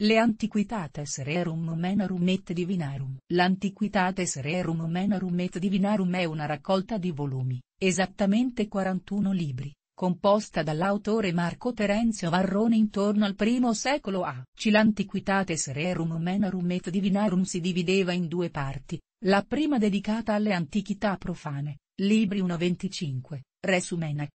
Le Antiquitates Rerum Menarum et Divinarum. L'Antiquitates Rerum Menarum et Divinarum è una raccolta di volumi, esattamente 41 libri, composta dall'autore Marco Terenzio Varrone intorno al I secolo AC. L'Antiquitates Rerum Menarum et Divinarum si divideva in due parti, la prima dedicata alle antichità profane, libri 1-25, Resumena.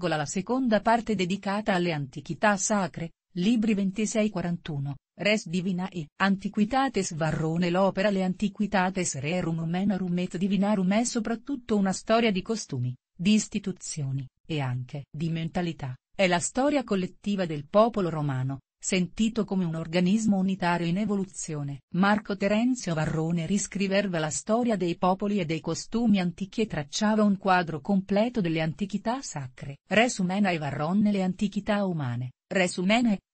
La seconda parte dedicata alle antichità sacre, Libri 2641, Res Divinae, Antiquitates Varrone L'opera Le Antiquitates Rerum Menorum et Divinarum è soprattutto una storia di costumi, di istituzioni, e anche di mentalità, è la storia collettiva del popolo romano, sentito come un organismo unitario in evoluzione. Marco Terenzio Varrone riscriveva la storia dei popoli e dei costumi antichi e tracciava un quadro completo delle antichità sacre. Res Humena Varrone le antichità umane, Res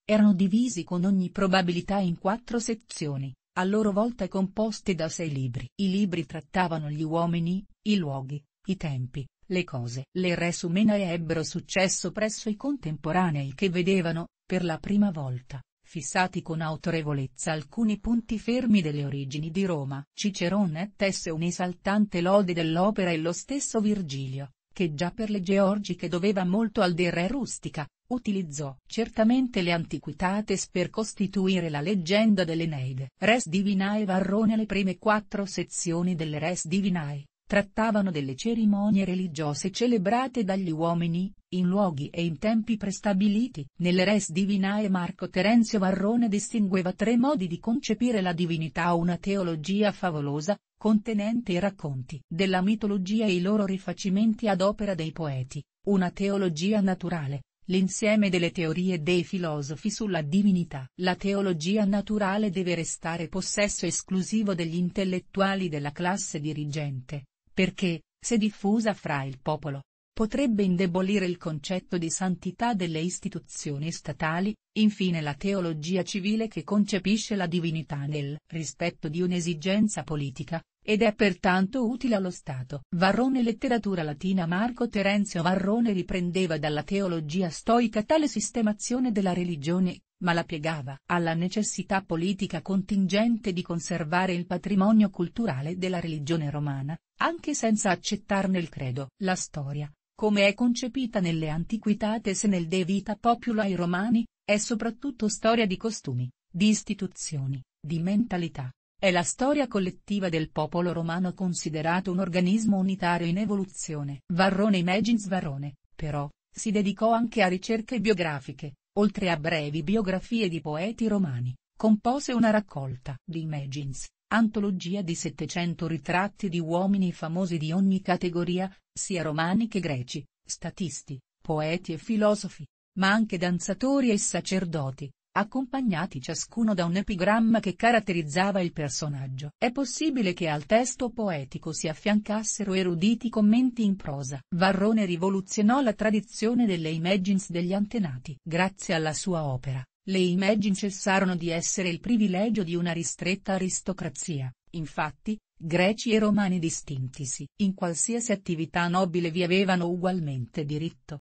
erano divisi con ogni probabilità in quattro sezioni, a loro volta composte da sei libri. I libri trattavano gli uomini, i luoghi, i tempi, le cose. Le res ebbero successo presso i contemporanei che vedevano, per la prima volta, fissati con autorevolezza alcuni punti fermi delle origini di Roma. Cicerone tesse un'esaltante lode dell'opera e lo stesso Virgilio, che già per le georgiche doveva molto al de re Rustica, utilizzò certamente le antiquitates per costituire la leggenda dell'Eneide. Res Divinae Varrone Le prime quattro sezioni delle Res Divinae trattavano delle cerimonie religiose celebrate dagli uomini, in luoghi e in tempi prestabiliti. Nelle Res Divinae Marco Terenzio Varrone distingueva tre modi di concepire la divinità una teologia favolosa, contenente i racconti della mitologia e i loro rifacimenti ad opera dei poeti, una teologia naturale, l'insieme delle teorie dei filosofi sulla divinità. La teologia naturale deve restare possesso esclusivo degli intellettuali della classe dirigente, perché, se diffusa fra il popolo, potrebbe indebolire il concetto di santità delle istituzioni statali, infine la teologia civile che concepisce la divinità nel rispetto di un'esigenza politica, ed è pertanto utile allo Stato. Varrone Letteratura latina Marco Terenzio Varrone riprendeva dalla teologia stoica tale sistemazione della religione, ma la piegava alla necessità politica contingente di conservare il patrimonio culturale della religione romana, anche senza accettarne il credo. La storia, come è concepita nelle Antiquitates e nel De Vita Popula ai Romani, è soprattutto storia di costumi, di istituzioni, di mentalità. È la storia collettiva del popolo romano considerato un organismo unitario in evoluzione. Varrone Imagins Varrone, però, si dedicò anche a ricerche biografiche, oltre a brevi biografie di poeti romani, compose una raccolta di Imagins, Antologia di 700 ritratti di uomini famosi di ogni categoria, sia romani che greci, statisti, poeti e filosofi, ma anche danzatori e sacerdoti, accompagnati ciascuno da un epigramma che caratterizzava il personaggio. È possibile che al testo poetico si affiancassero eruditi commenti in prosa. Varrone rivoluzionò la tradizione delle imagines degli antenati. Grazie alla sua opera, le Imagine cessarono di essere il privilegio di una ristretta aristocrazia, infatti, greci e romani distintisi in qualsiasi attività nobile vi avevano ugualmente diritto,